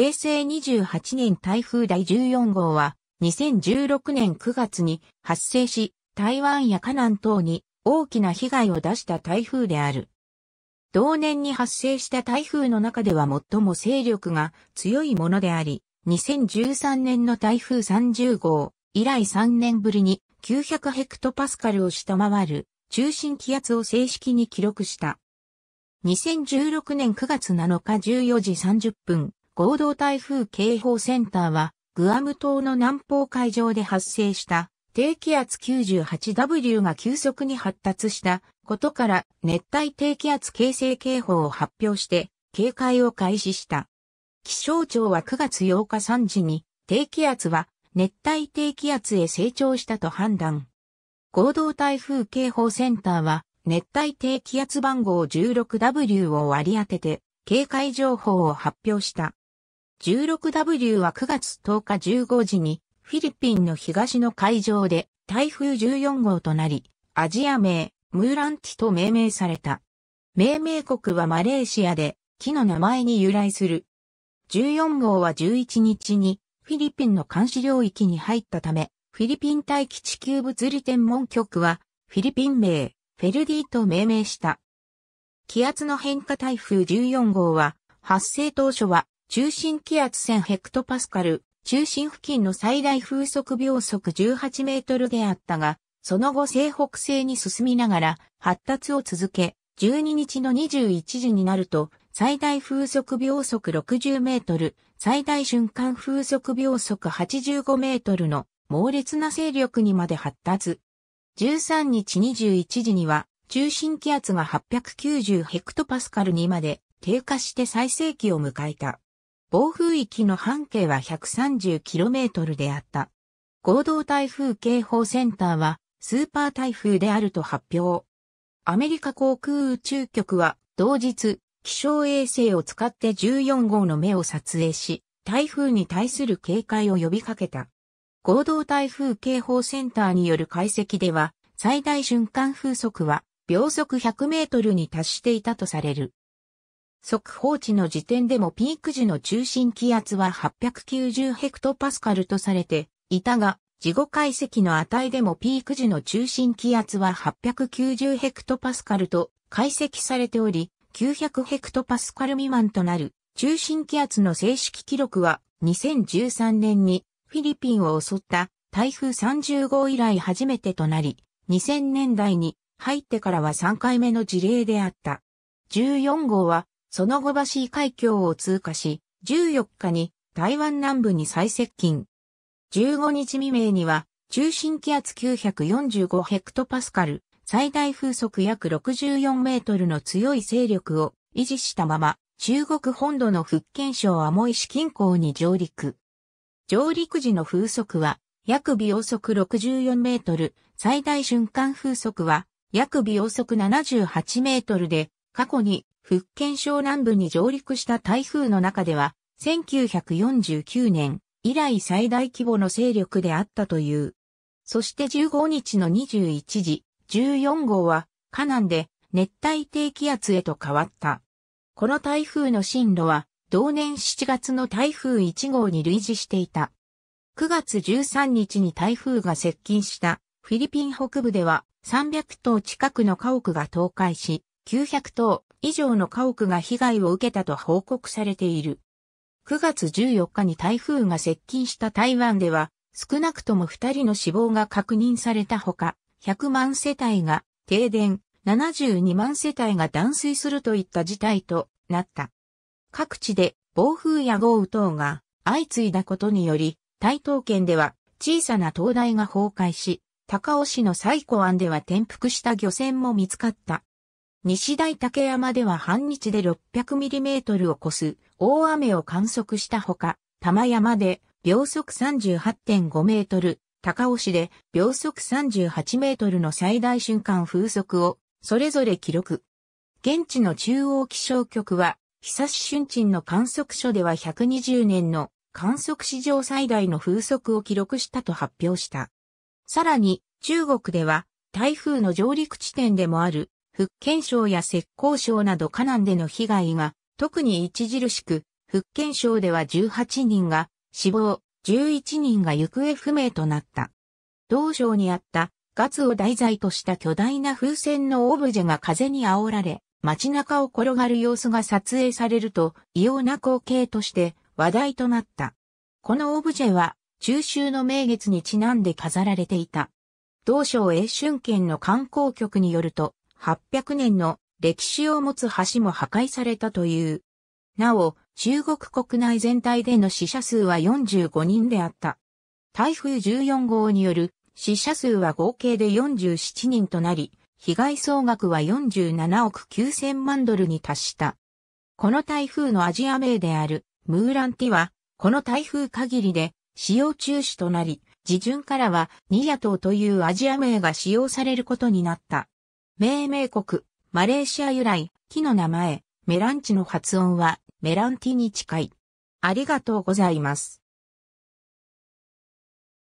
平成28年台風第14号は、2016年9月に発生し、台湾や河南等に大きな被害を出した台風である。同年に発生した台風の中では最も勢力が強いものであり、2013年の台風30号以来3年ぶりに900ヘクトパスカルを下回る中心気圧を正式に記録した。2016年9月7日14時30分、合同台風警報センターは、グアム島の南方海上で発生した低気圧 98W が急速に発達したことから熱帯低気圧形成警報を発表して警戒を開始した。気象庁は9月8日3時に低気圧は熱帯低気圧へ成長したと判断。合同台風警報センターは熱帯低気圧番号 16W を割り当てて警戒情報を発表した。16W は9月10日15時にフィリピンの東の海上で台風14号となり、アジア名、ムーランティと命名された。命名国はマレーシアで、木の名前に由来する。14号は11日にフィリピンの監視領域に入ったため、フィリピン大気地球物理天文局は、フィリピン名、フェルディと命名した。気圧の変化台風14号は、発生当初は中心気圧1000ヘクトパスカル、中心付近の最大風速秒速18メートルであったが、その後西北西に進みながら発達を続け、12日の21時になると、最大風速秒速60メートル、最大瞬間風速秒速85メートルの猛烈な勢力にまで発達。13日21時には、中心気圧が890ヘクトパスカルにまで低下して最盛期を迎えた。暴風域の半径は 130km であった。合同台風警報センターはスーパー台風であると発表。アメリカ航空宇宙局は同日気象衛星を使って14号の目を撮影し、台風に対する警戒を呼びかけた。合同台風警報センターによる解析では、最大瞬間風速は秒速100メートルに達していたとされる。速報値の時点でもピーク時の中心気圧は890ヘクトパスカルとされていたが、事後解析の値でもピーク時の中心気圧は890ヘクトパスカルと解析されており、900ヘクトパスカル未満となる中心気圧の正式記録は2013年にフィリピンを襲った台風30号以来初めてとなり、2000年代に入ってからは3回目の事例であった。14号はその後橋海峡を通過し、14日に台湾南部に最接近。15日未明には、中心気圧945ヘクトパスカル、最大風速約64メートルの強い勢力を維持したまま、中国本土の福建省アモイ市近郊に上陸。上陸時の風速は約秒速64メートル、最大瞬間風速は約秒速78メートルで、過去に福建省南部に上陸した台風の中では、1949年以来最大規模の勢力であったという。そして15日の21時、14号は、河南で熱帯低気圧へと変わった。この台風の進路は、同年7月の台風1号に類似していた。9月13日に台風が接近したフィリピン北部では300棟近くの家屋が倒壊し、900棟以上の家屋が被害を受けたと報告されている。9月14日に台風が接近した台湾では、少なくとも2人の死亡が確認されたほか、100万世帯が停電、72万世帯が断水するといった事態となった。各地で暴風や豪雨等が相次いだことにより、台東県では小さな灯台が崩壊し、高尾市の西湖湾では転覆した漁船も見つかった。西大竹山では半日で6 0 0トルを超す大雨を観測したほか、玉山で秒速38.5メートル、高尾市で秒速38メートルの最大瞬間風速をそれぞれ記録。現地の中央気象局は、久し春鎮の観測所では120年の観測史上最大の風速を記録したと発表した。さらに、中国では台風の上陸地点でもある福建省や浙江省など河南での被害が特に著しく、福建省では18人が死亡、11人が行方不明となった。同省にあったガツを題材とした巨大な風船のオブジェが風に煽られ、街中を転がる様子が撮影されると異様な光景として話題となった。このオブジェは中秋の名月にちなんで飾られていた。同省永春県の観光局によると、800年の歴史を持つ橋も破壊されたという。なお、中国国内全体での死者数は45人であった。台風14号による死者数は合計で47人となり、被害総額は47億9000万ドルに達した。この台風のアジア名であるムーランティは、この台風限りで使用中止となり、自順からはニヤ島というアジア名が使用されることになった。命名国、マレーシア由来、木の名前、メランチの発音は、メランティに近い。ありがとうございます。